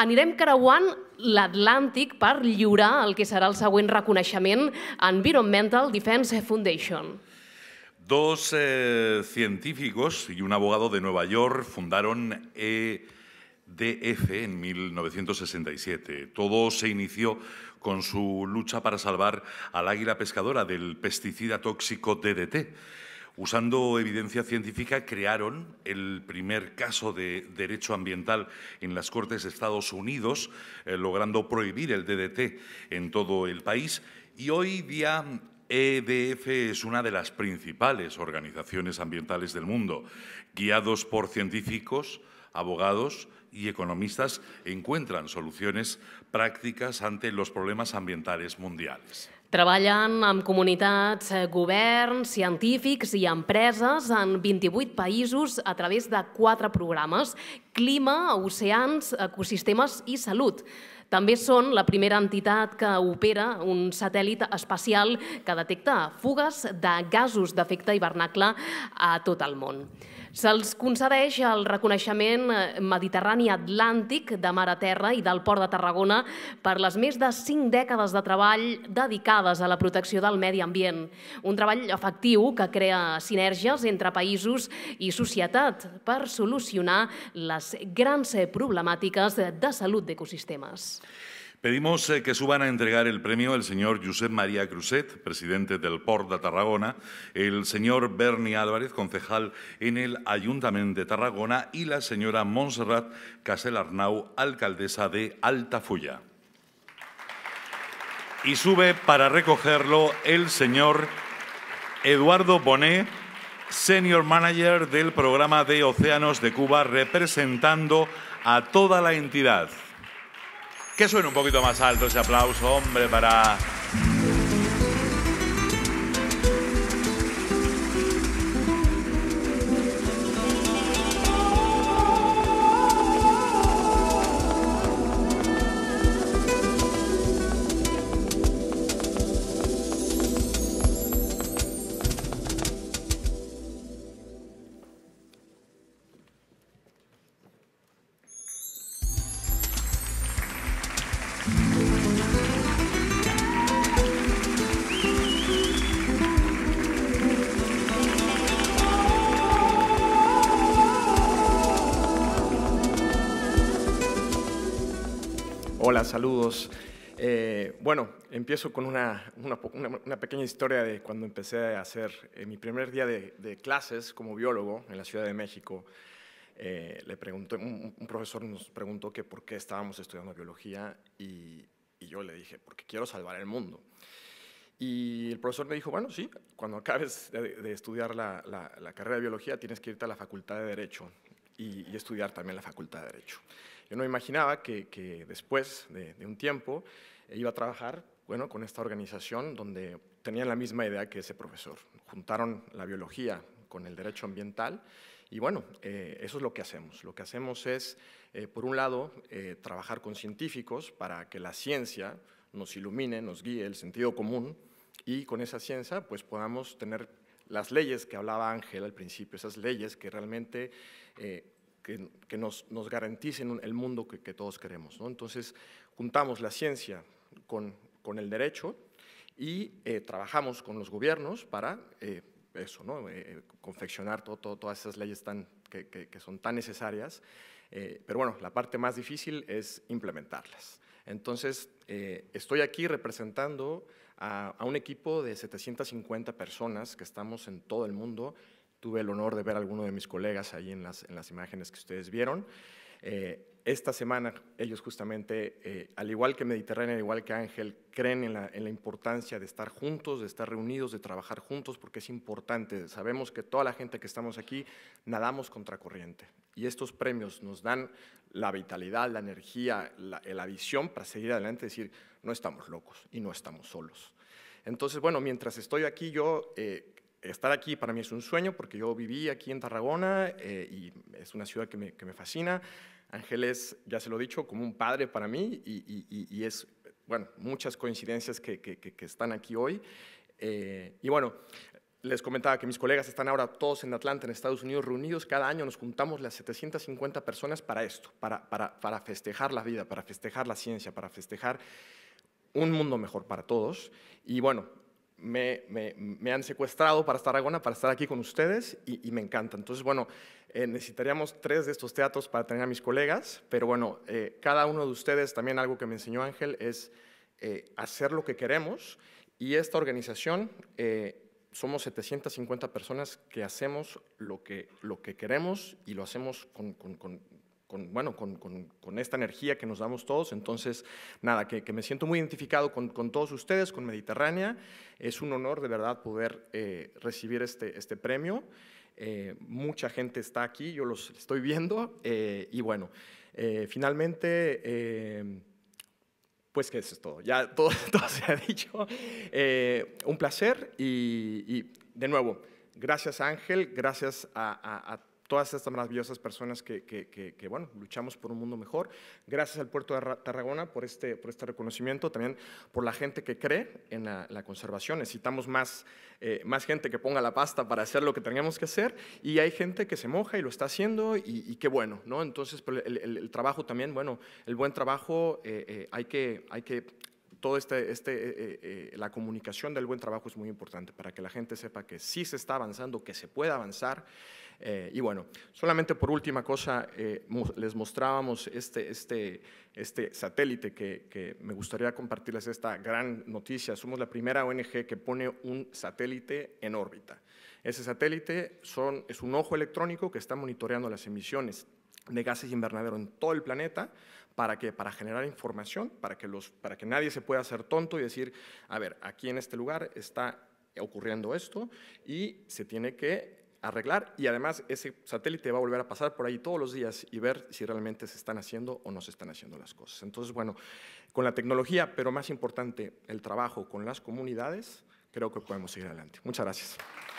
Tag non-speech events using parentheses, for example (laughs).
Anirem creuant l'Atlàntic per lliurar el que serà el següent reconeixement Environmental Defense Foundation. Dos eh, científicos y un abogado de Nueva York fundaron EDF en 1967. Todo se inició con su lucha para salvar al águila pescadora del pesticida tóxico DDT. Usando evidencia científica, crearon el primer caso de derecho ambiental en las Cortes de Estados Unidos, eh, logrando prohibir el DDT en todo el país. Y hoy día EDF es una de las principales organizaciones ambientales del mundo. Guiados por científicos, abogados y economistas, encuentran soluciones prácticas ante los problemas ambientales mundiales. Treballen amb comunitats, eh, governs, científics i empreses en 28 països a través de quatre programes, clima, oceans, ecosistemes i salut. També són la primera entitat que opera un satèl·lit espacial que detecta fugues de gasos d'efecte hivernacle a tot el món. Se'ls concedeix el reconeixement eh, mediterrani atlàntic de mar a terra i del port de Tarragona per les més de cinc dècades de treball dedicat vinculades a la protecció del medi ambient. Un treball efectiu que crea sinergies entre països i societat per solucionar les grans problemàtiques de salut d'ecosistemes. Pedimos eh, que suban a entregar el premio el señor Josep María Cruzet, presidente del Port de Tarragona, el señor Bernie Álvarez, concejal en el Ayuntamiento de Tarragona, y la señora Montserrat Casel Arnau, alcaldesa de Altafulla. y sube para recogerlo el señor Eduardo Bonet, Senior Manager del programa de Océanos de Cuba, representando a toda la entidad. Que suene un poquito más alto ese aplauso, hombre, para Hola, saludos. Eh, bueno, empiezo con una, pequeña historia de cuando empecé a hacer eh, mi primer día de, clases como biólogo en la Ciudad de México. Eh, le pregunté, un, profesor nos preguntó que por qué estábamos estudiando biología y, yo le dije, porque quiero salvar el mundo. Y el profesor me dijo, bueno, sí, cuando acabes de, estudiar la, la, carrera de biología tienes que irte a la facultad de Derecho y, estudiar también la Facultad de Derecho. Yo no imaginaba que, después de, un tiempo eh, iba a trabajar bueno, con esta organización donde tenían la misma idea que ese profesor. Juntaron la biología con el derecho ambiental y bueno, eh, eso es lo que hacemos. Lo que hacemos es, eh, por un lado, trabajar con científicos para que la ciencia nos ilumine, nos guíe el sentido común y con esa ciencia pues podamos tener las leyes que hablaba Ángel al principio, esas leyes que realmente eh, que, nos, nos, garanticen el mundo que, todos queremos. ¿no? Entonces, juntamos la ciencia con, con el derecho y eh, trabajamos con los gobiernos para eh, eso, ¿no? confeccionar todo, todas esas leyes tan, que, que, son tan necesarias. pero bueno, la parte más difícil es implementarlas. Entonces, estoy aquí representando a, un equipo de 750 personas que estamos en todo el mundo. Tuve el honor de ver a alguno de mis colegas ahí en las, en las imágenes que ustedes vieron. Eh, esta semana ellos justamente, eh, al igual que Mediterráneo, al igual que Ángel, creen en la, importancia de estar juntos, de estar reunidos, de trabajar juntos, porque es importante. Sabemos que toda la gente que estamos aquí nadamos contracorriente y estos premios nos dan la vitalidad, la energía, la, eh, visión para seguir adelante, y decir, no estamos locos y no estamos solos. Entonces, bueno, mientras estoy aquí, yo eh, estar aquí para mí es un sueño porque yo viví aquí en Tarragona eh, y es una ciudad que me, fascina. Ángel es, ya se lo he dicho, como un padre para mí y, es, bueno, muchas coincidencias que, están aquí hoy. Eh, y bueno, les comentaba que mis colegas están ahora todos en Atlanta, en Estados Unidos, reunidos. Cada año nos juntamos las 750 personas para esto, para, para, para festejar la vida, para festejar la ciencia, para festejar un mundo mejor para todos. Y bueno, me, han secuestrado para estar para estar aquí con ustedes y, me encanta. Entonces, bueno, eh, necesitaríamos tres de estos teatros para tener a mis colegas, pero bueno, eh, cada uno de ustedes, también algo que me enseñó Ángel, es eh, hacer lo que queremos y esta organización somos 750 personas que hacemos lo que, lo que queremos y lo hacemos con con, bueno, con, con, esta energía que nos damos todos. Entonces, nada, que, me siento muy identificado con, con, todos ustedes, con Mediterránea. Es un honor de verdad poder eh, recibir este, este premio. Eh, mucha gente está aquí, yo los estoy viendo. Eh, y bueno, finalmente... pues que eso es todo, ya todo, (laughs) se ha dicho. un placer y, de nuevo, gracias Ángel, gracias a, a, a todas estas maravillosas personas que, que, que, bueno, luchamos por un mundo mejor. Gracias al puerto de Tarragona por este, por este reconocimiento, también por la gente que cree en la, conservación. Necesitamos más, eh, más gente que ponga la pasta para hacer lo que teníamos que hacer y hay gente que se moja y lo está haciendo y, qué bueno, ¿no? Entonces, pues, el, trabajo también, bueno, el buen trabajo eh, eh, hay que... Hay que todo este, este la comunicación del buen trabajo es muy importante para que la gente sepa que sí se está avanzando, que se puede avanzar eh, y bueno, solamente por última cosa, eh, les mostrábamos este, este, este satélite que, que, me gustaría compartirles esta gran noticia. Somos la primera ONG que pone un satélite en órbita. Ese satélite son, es un ojo electrónico que está monitoreando las emisiones de gases invernadero en todo el planeta para que para generar información, para que los para que nadie se pueda hacer tonto y decir, a ver, aquí en este lugar está ocurriendo esto y se tiene que arreglar y además ese satélite va a volver a pasar por ahí todos los días y ver si realmente se están haciendo o no se están haciendo las cosas. Entonces, bueno, con la tecnología, pero más importante, el trabajo con las comunidades, creo que podemos seguir adelante. Muchas gracias.